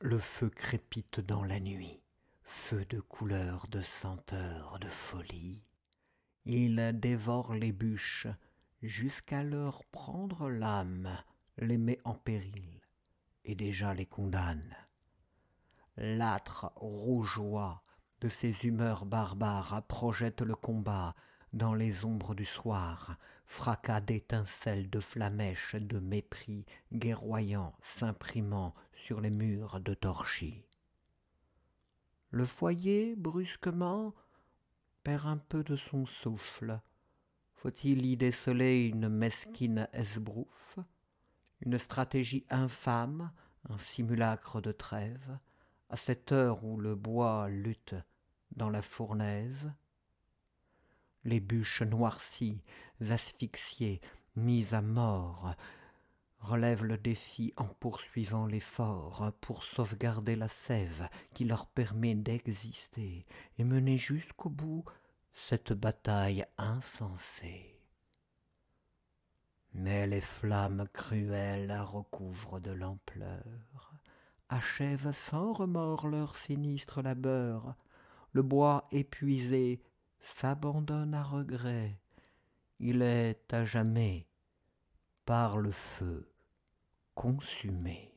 Le feu crépite dans la nuit, feu de couleur, de senteur, de folie. Il dévore les bûches jusqu'à leur prendre l'âme, les met en péril et déjà les condamne. L'âtre rougeois de ces humeurs barbares projette le combat, dans les ombres du soir, fracas d'étincelles, de flamèches, de mépris, guerroyant, s'imprimant sur les murs de torchis. Le foyer, brusquement, perd un peu de son souffle. Faut-il y déceler une mesquine esbrouffe, une stratégie infâme, un simulacre de trêve, à cette heure où le bois lutte dans la fournaise les bûches noircies, asphyxiées, mises à mort, relèvent le défi en poursuivant l'effort pour sauvegarder la sève qui leur permet d'exister et mener jusqu'au bout cette bataille insensée. Mais les flammes cruelles recouvrent de l'ampleur, achèvent sans remords leur sinistre labeur, le bois épuisé s'abandonne à regret, il est à jamais, par le feu, consumé.